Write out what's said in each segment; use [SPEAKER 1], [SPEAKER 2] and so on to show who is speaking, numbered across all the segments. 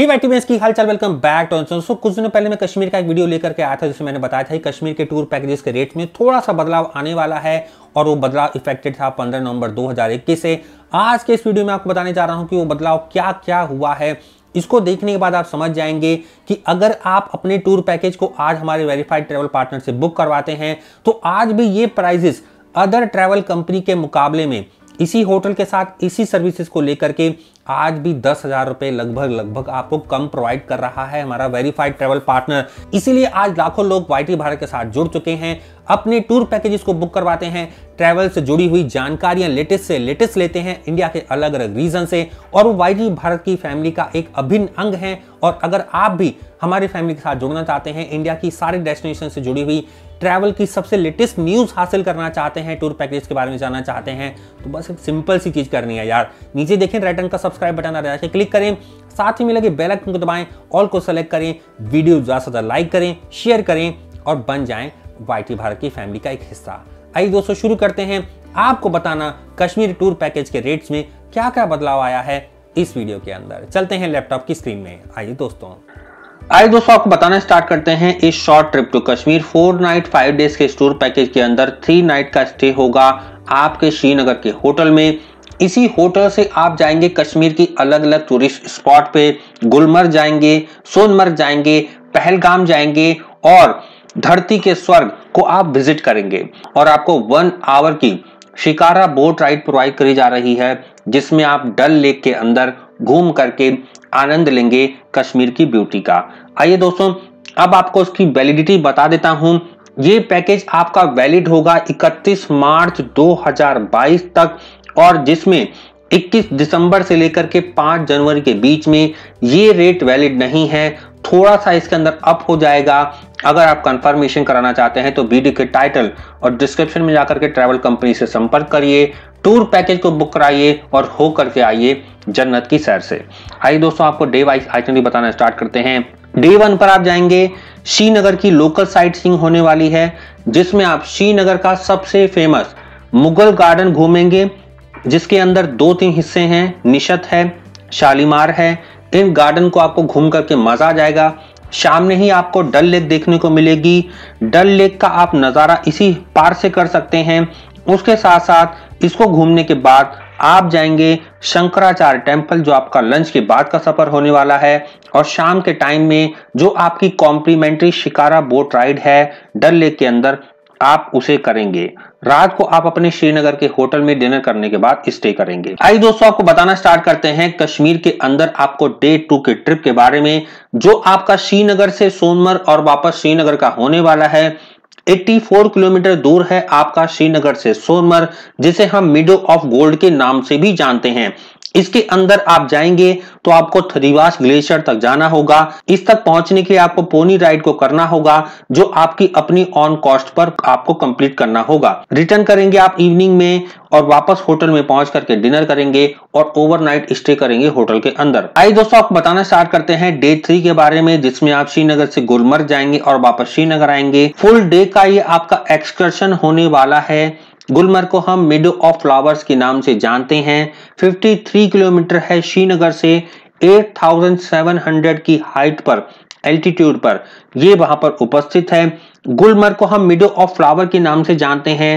[SPEAKER 1] ही Y TV की हालचाल welcome back to so so, कुछ दिनों पहले मैं कश्मीर का एक वीडियो लेकर के आया था जिसमें मैंने बताया था कि कश्मीर के टूर पैकेजेस के रेट में थोड़ा सा बदलाव आने वाला है और वो बदलाव इफेक्टेड था 15 नवंबर 2021 से आज के इस वीडियो में आपको बताने जा रहा हूँ कि वो बदलाव क्या क्या हुआ है इसको देखने के बाद आप समझ जाएंगे कि अगर आप अपने टूर पैकेज को आज हमारे वेरीफाइड ट्रेवल पार्टनर से बुक करवाते हैं तो आज भी ये प्राइजेस अदर ट्रैवल कंपनी के मुकाबले में इसी होटल के साथ इसी सर्विसेज को लेकर के आज भी दस हजार रुपए लगभग लगभग आपको कम प्रोवाइड कर रहा है हमारा वेरीफाइड ट्रेवल पार्टनर इसीलिए आज लाखों लोग वाई भारत के साथ जुड़ चुके हैं अपने टूर पैकेजेस को बुक करवाते हैं ट्रैवल से जुड़ी हुई जानकारियां लेटेस्ट से लेटेस्ट लेते हैं इंडिया के अलग अलग रीजन से और वो वाई भारत की फैमिली का एक अभिन्न अंग है और अगर आप भी हमारी फैमिली के साथ जुड़ना चाहते हैं इंडिया की सारी डेस्टिनेशन से जुड़ी हुई ट्रैवल की सबसे लेटेस्ट न्यूज़ हासिल करना चाहते हैं टूर पैकेज के बारे में जानना चाहते हैं तो बस एक सिंपल सी चीज़ करनी है यार नीचे देखें रेड रंग का सब्सक्राइब बटन आ रहा है क्लिक करें साथ ही में लगे बेल आइकन को दबाएं ऑल को सेलेक्ट करें वीडियो ज़्यादा से ज़्यादा लाइक करें शेयर करें और बन जाए वाई भारत की फैमिली का एक हिस्सा आइए दोस्तों शुरू करते हैं आपको बताना कश्मीर टूर पैकेज के रेट्स में क्या क्या बदलाव आया है इस वीडियो के अंदर चलते हैं लैपटॉप की स्क्रीन में आइए दोस्तों आइए दोस्तों आपको बताना स्टार्ट करते हैं इस short trip to Kashmir four night five days के स्टोर पैकेज के अंदर थ्री नाइट का स्टे होगा आपके श्रीनगर के होटल में इसी होटल से आप जाएंगे कश्मीर की अलग अलग टूरिस्ट स्पॉट पे गुलमर्ग जाएंगे सोनमर्ग जाएंगे पहलगाम जाएंगे और धरती के स्वर्ग को आप विजिट करेंगे और आपको वन आवर की शिकारा बोट राइड प्रोवाइड करी जा रही है जिसमें आप डल लेक के अंदर घूम करके आनंद लेंगे कश्मीर की ब्यूटी का आइए दोस्तों अब आपको उसकी वैलिडिटी बता देता हूँ ये पैकेज आपका वैलिड होगा 31 मार्च 2022 तक और जिसमें 21 दिसंबर से लेकर के 5 जनवरी के बीच में ये रेट वैलिड नहीं है थोड़ा सा इसके अंदर अप हो जाएगा अगर आप कंफर्मेशन कराना चाहते हैं तो वीडियो के टाइटल और डिस्क्रिप्शन में जाकर के ट्रैवल कंपनी से संपर्क करिए टूर पैकेज को बुक कराइए और हो करके आइए जन्नत की सैर से आइए दोस्तों आपको डे वाइज आइटनरी बताना स्टार्ट करते हैं डे वन पर आप जाएंगे श्रीनगर की लोकल साइट सींग होने वाली है जिसमें आप श्रीनगर का सबसे फेमस मुगल गार्डन घूमेंगे जिसके अंदर दो तीन हिस्से हैं निशत है शालीमार है इन गार्डन को आपको घूम करके मजा आ जाएगा शाम में ही आपको डल लेक देखने को मिलेगी डल लेक का आप नज़ारा इसी पार से कर सकते हैं उसके साथ साथ इसको घूमने के बाद आप जाएंगे शंकराचार्य टेम्पल जो आपका लंच के बाद का सफर होने वाला है और शाम के टाइम में जो आपकी कॉम्प्लीमेंट्री शिकारा बोट राइड है डल लेक के अंदर आप उसे करेंगे रात को आप अपने श्रीनगर के होटल में डिनर करने के बाद स्टे करेंगे आई दोस्तों आपको बताना स्टार्ट करते हैं कश्मीर के अंदर आपको डे टू के ट्रिप के बारे में जो आपका श्रीनगर से सोनमर और वापस श्रीनगर का होने वाला है 84 किलोमीटर दूर है आपका श्रीनगर से सोनमर जिसे हम मिडो ऑफ गोल्ड के नाम से भी जानते हैं इसके अंदर आप जाएंगे तो आपको थरीवास ग्लेशियर तक जाना होगा इस तक पहुंचने के लिए आपको पोनी राइड को करना होगा जो आपकी अपनी ऑन कॉस्ट पर आपको कंप्लीट करना होगा रिटर्न करेंगे आप इवनिंग में और वापस होटल में पहुंच करके डिनर करेंगे और ओवरनाइट स्टे करेंगे होटल के अंदर आइए दोस्तों आप बताना स्टार्ट करते हैं डे थ्री के बारे में जिसमें आप श्रीनगर से गुलमर्ग जाएंगे और वापस श्रीनगर आएंगे फुल डे का ये आपका एक्सकर्शन होने वाला है गुलमर्ग को हम मिडो ऑफ फ्लावर्स के नाम से जानते हैं 53 किलोमीटर है श्रीनगर से 8,700 की हाइट पर एल्टीट्यूड पर ये वहां पर उपस्थित है गुलमर्ग को हम मिडो ऑफ फ्लावर के नाम से जानते हैं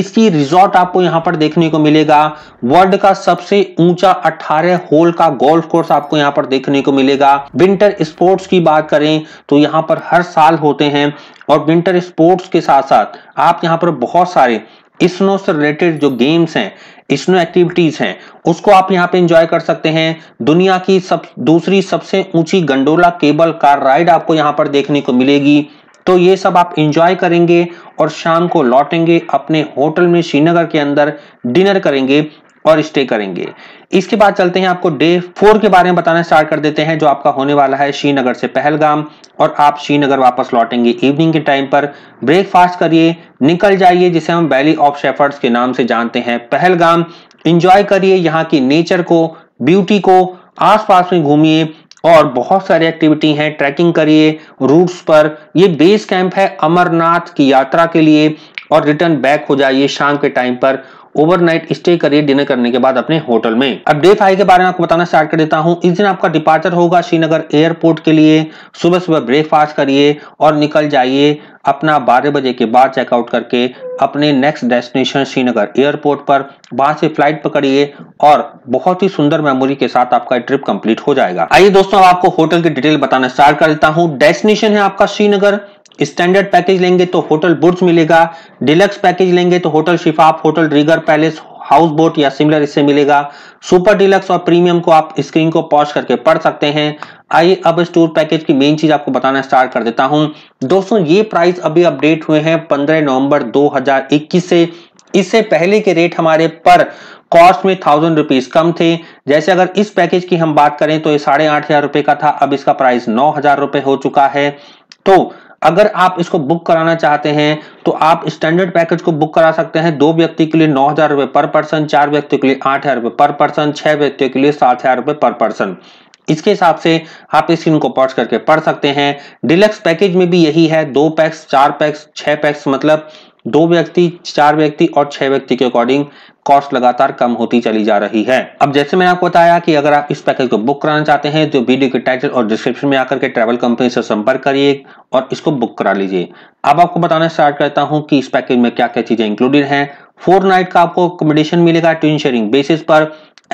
[SPEAKER 1] इसकी रिजॉर्ट आपको यहां पर देखने को मिलेगा वर्ल्ड का सबसे ऊंचा 18 होल का गोल्फ कोर्स आपको यहाँ पर देखने को मिलेगा विंटर स्पोर्ट्स की बात करें तो यहाँ पर हर साल होते हैं और विंटर स्पोर्ट्स के साथ साथ आप यहाँ पर बहुत सारे स्नो से रिलेटेड जो गेम्स हैं स्नो एक्टिविटीज हैं उसको आप यहाँ पे एंजॉय कर सकते हैं दुनिया की सब दूसरी सबसे ऊंची गंडोला केबल कार राइड आपको यहाँ पर देखने को मिलेगी तो ये सब आप इंजॉय करेंगे और शाम को लौटेंगे अपने होटल में श्रीनगर के अंदर डिनर करेंगे और स्टे करेंगे इसके बाद चलते हैं आपको डे फोर के बारे में बताना स्टार्ट कर देते हैं जो आपका होने वाला है श्रीनगर से पहलगाम और आप श्रीनगर वापस लौटेंगे इवनिंग के टाइम पर ब्रेकफास्ट करिए निकल जाइए जिसे हम वैली ऑफ शेफर्ड्स के नाम से जानते हैं पहलगाम इंजॉय करिए यहाँ की नेचर को ब्यूटी को आस में घूमिए और बहुत सारी एक्टिविटी हैं ट्रैकिंग करिए रूट्स पर ये बेस कैंप है अमरनाथ की यात्रा के लिए और रिटर्न बैक हो जाइए शाम के टाइम पर ओवरनाइट स्टे करिए डिनर करने के बाद अपने होटल में अब डे फाइव के बारे में आपको बताना स्टार्ट कर देता हूँ इस दिन आपका डिपार्चर होगा श्रीनगर एयरपोर्ट के लिए सुबह सुबह ब्रेकफास्ट करिए और निकल जाइए अपना बारह बजे के बाद चेकआउट करके अपने नेक्स्ट डेस्टिनेशन श्रीनगर एयरपोर्ट पर वहां से फ्लाइट पकड़िए और बहुत ही सुंदर मेमोरी के साथ आपका ट्रिप कंप्लीट हो जाएगा आइए दोस्तों आपको होटल की डिटेल बताना स्टार्ट कर देता हूँ डेस्टिनेशन है आपका श्रीनगर स्टैंडर्ड पैकेज लेंगे तो होटल बुर्ज मिलेगा डिलक्स पैकेज लेंगे तो होटल शिफाफ होटल रिगर पैलेस हाउस बोट या सिमिलर इससे मिलेगा सुपर डिलक्स और प्रीमियम को आप स्क्रीन को पॉज करके पढ़ सकते हैं आइए अब इस टूर पैकेज की मेन चीज आपको बताना स्टार्ट कर देता हूं दोस्तों ये प्राइस अभी अपडेट हुए हैं 15 नवंबर 2021 से इससे पहले के रेट हमारे पर कॉस्ट में थाउजेंड रुपीज कम थे जैसे अगर इस पैकेज की हम बात करें तो ये साढ़े आठ हजार रुपए का था अब इसका प्राइस नौ हजार रुपए हो चुका है तो अगर आप इसको बुक कराना चाहते हैं तो आप स्टैंडर्ड पैकेज को बुक करा सकते हैं दो व्यक्ति के लिए नौ हजार रुपए पर पर्सन चार व्यक्ति के लिए आठ हजार रुपए पर पर्सन छह व्यक्तियों के लिए सात हजार रुपए पर पर्सन इसके हिसाब से आप इस स्क्रीन को पॉज करके पढ़ सकते हैं डिलक्स पैकेज में भी यही है दो पैक्स चार पैक्स छह पैक्स मतलब दो व्यक्ति चार व्यक्ति और छह व्यक्ति के अकॉर्डिंग कॉस्ट लगातार कम होती चली जा रही है अब जैसे मैंने आपको बताया कि अगर आप इस पैकेज को बुक कराना चाहते हैं तो वीडियो के टाइटल और डिस्क्रिप्शन में आकर के ट्रेवल कंपनी से संपर्क करिए और इसको बुक करा लीजिए अब आपको बताना स्टार्ट करता हूँ कि इस पैकेज में क्या क्या चीजें इंक्लूडेड है फोर नाइट का आपको अकोमोडेशन मिलेगा ट्विन शेयरिंग बेसिस पर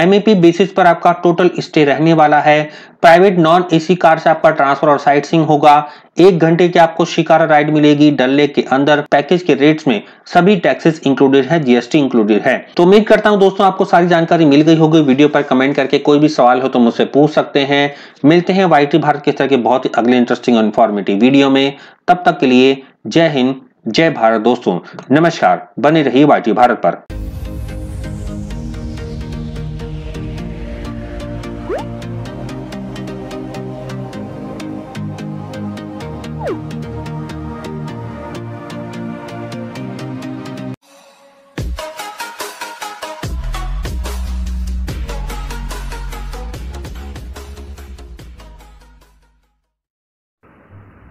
[SPEAKER 1] एमईपी बेसिस e पर आपका टोटल स्टे रहने वाला है प्राइवेट नॉन एसी कार से आपका ट्रांसफर और साइट सिंग होगा एक घंटे की आपको शिकारा राइड मिलेगी डल लेक के अंदर पैकेज के रेट्स में सभी टैक्सेस इंक्लूडेड है जीएसटी इंक्लूडेड है तो उम्मीद करता हूं दोस्तों आपको सारी जानकारी मिल गई होगी वीडियो पर कमेंट करके कोई भी सवाल हो तो मुझसे पूछ सकते हैं मिलते हैं वाई भारत के तरह के बहुत ही अगले इंटरेस्टिंग और इन्फॉर्मेटिव वीडियो में तब तक के लिए जय हिंद जय भारत दोस्तों नमस्कार बने रही वाई भारत पर